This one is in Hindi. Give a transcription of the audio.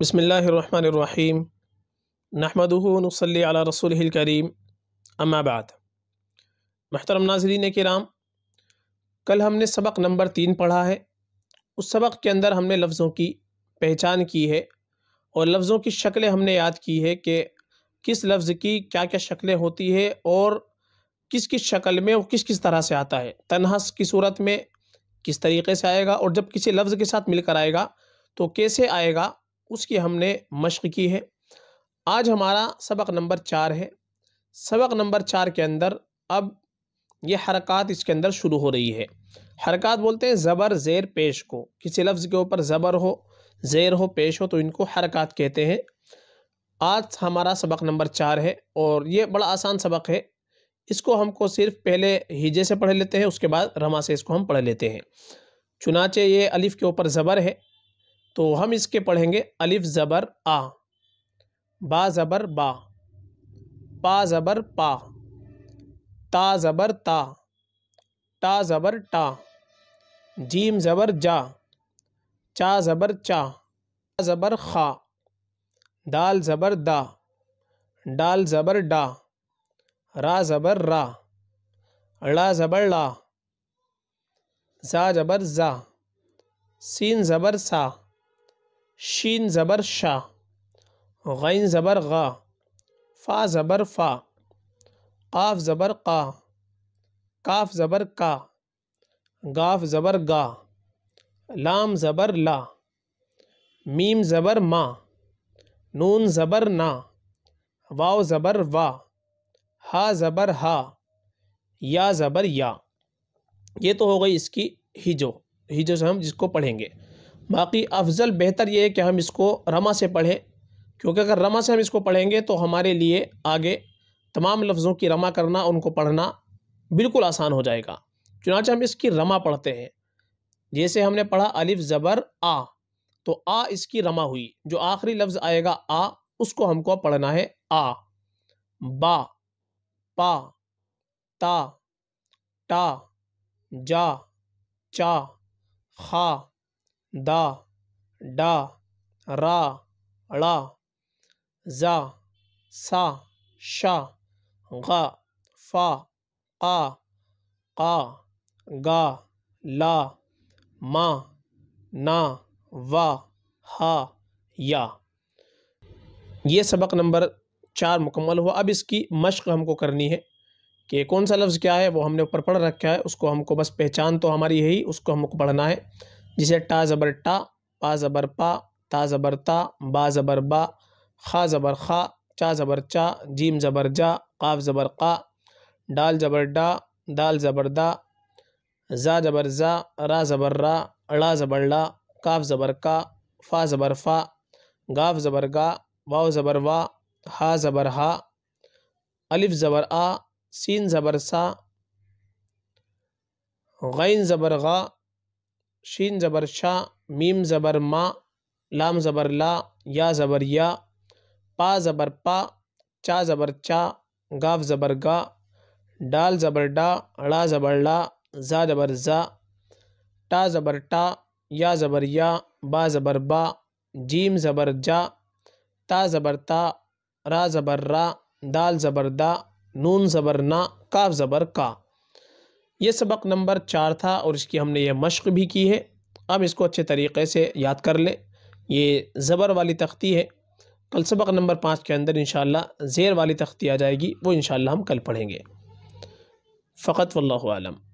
बसमीम नहमदनसली रसूल करीम अम्माबाद महतरम नाजरीन कराम कल हमने सबक नंबर तीन पढ़ा है उस सबक के अंदर हमने लफ्ज़ों की पहचान की है और लफ्ज़ों की शक्लें हमने याद की है कि किस लफ्ज़ की क्या क्या शक्लें होती है और किस किस शक्ल में वो किस किस तरह से आता है तनहस की सूरत में किस तरीके से आएगा और जब किसी लफ्ज़ के साथ मिलकर आएगा तो कैसे आएगा उसकी हमने मश्क़ की है आज हमारा सबक नंबर चार है सबक नंबर चार के अंदर अब ये हरकत इसके अंदर शुरू हो रही है हरकत बोलते हैं ज़बर ज़ेर पेश को किसी लफ्ज़ के ऊपर ज़बर हो ज़ेर हो पेश हो तो इनको हरकत कहते हैं आज हमारा सबक नंबर चार है और ये बड़ा आसान सबक है इसको हमको सिर्फ पहले हिजे से पढ़ लेते हैं उसके बाद रमा से इसको हम पढ़ लेते हैं चुनाचे ये अलिफ़ के ऊपर ज़बर है तो हम इसके पढ़ेंगे अलिफ ज़बर आ बा ज़बर बा पा ज़बर पा ता ज़बर ता टा ज़बर टा जीम ज़बर जा चा ज़बर चा ज़बर खा दाल ज़बर दा डाल ज़बर डा रा ज़बर रा ला ज़बर ला ज़ा ज़बर ज़ा सीन ज़बर सा शीन ज़बर शाह गैन ज़बर गा फ़ा ज़बर फ़ा काफ ज़बर का काफ ज़बर का गाफ ज़बर गा लाम ज़बर ला मीम ज़बर मा नून ज़बर ना वाव ज़बर वा हा ज़बर हा या ज़बर या ये तो हो गई इसकी हिजो हिजो से हम जिसको पढ़ेंगे बाकी अफज़ल बेहतर ये है कि हम इसको रमा से पढ़ें क्योंकि अगर रमा से हम इसको पढ़ेंगे तो हमारे लिए आगे तमाम लफ्ज़ों की रमा करना उनको पढ़ना बिल्कुल आसान हो जाएगा चुनाच हम इसकी रमा पढ़ते हैं जैसे हमने पढ़ा अलिफ ज़बर आ तो आ इसकी रमा हुई जो आखिरी लफ्ज़ आएगा आ उसको हमको पढ़ना है आ बा पा ता टा जा चा खा दा डा रा ड़ा ज़ा सा शा गा फा आ का गा ला मा ना वा हा या ये सबक नंबर चार मुकम्मल हुआ अब इसकी मशक़ हमको करनी है कि कौन सा लफ्ज़ क्या है वो हमने ऊपर पढ़ रखा है उसको हमको बस पहचान तो हमारी यही उसको हमको पढ़ना है जिसे टा ज़बर टा पा ज़बर पा ता ज़बर ता बा ज़बर बा खा ज़बर खा चा ज़बर चा जीम ज़बर जा काफ ज़बर का डाल ज़बर डा दाल ज़बर दा ज़ा ज़बर ज़ा रा ज़बर रा अड़ा ज़बर ला काफ ज़बर का फ़ा ज़बर फ़ा गाफ ज़बर गा वाव ज़बर वा हा ज़बर हा अलिफ ज़बर आ सीन ज़बर सा गैन ज़बर गा शीन ज़बर शाह मीम ज़बर मा लाम ज़बर ला या ज़बर या पा ज़बर पा चा ज़बर चा गाव ज़बर गा डाल ज़बर डा अड़ा ज़बर ला ज़ा ज़बर ज़ा टा ज़बर टा या ज़बर या बा ज़बर बा जीम ज़बर जा ता ज़बर ता रा ज़बर रा दाल ज़बर दा नून ज़बर ना काफ ज़बर का ये सबक नंबर चार था और इसकी हमने ये मश्क भी की है अब इसको अच्छे तरीके से याद कर लें ये ज़बर वाली तख्ती है कल सबक नंबर पाँच के अंदर इन ज़ेर वाली तख्ती आ जाएगी वो इन हम कल पढ़ेंगे फ़कत वल्लम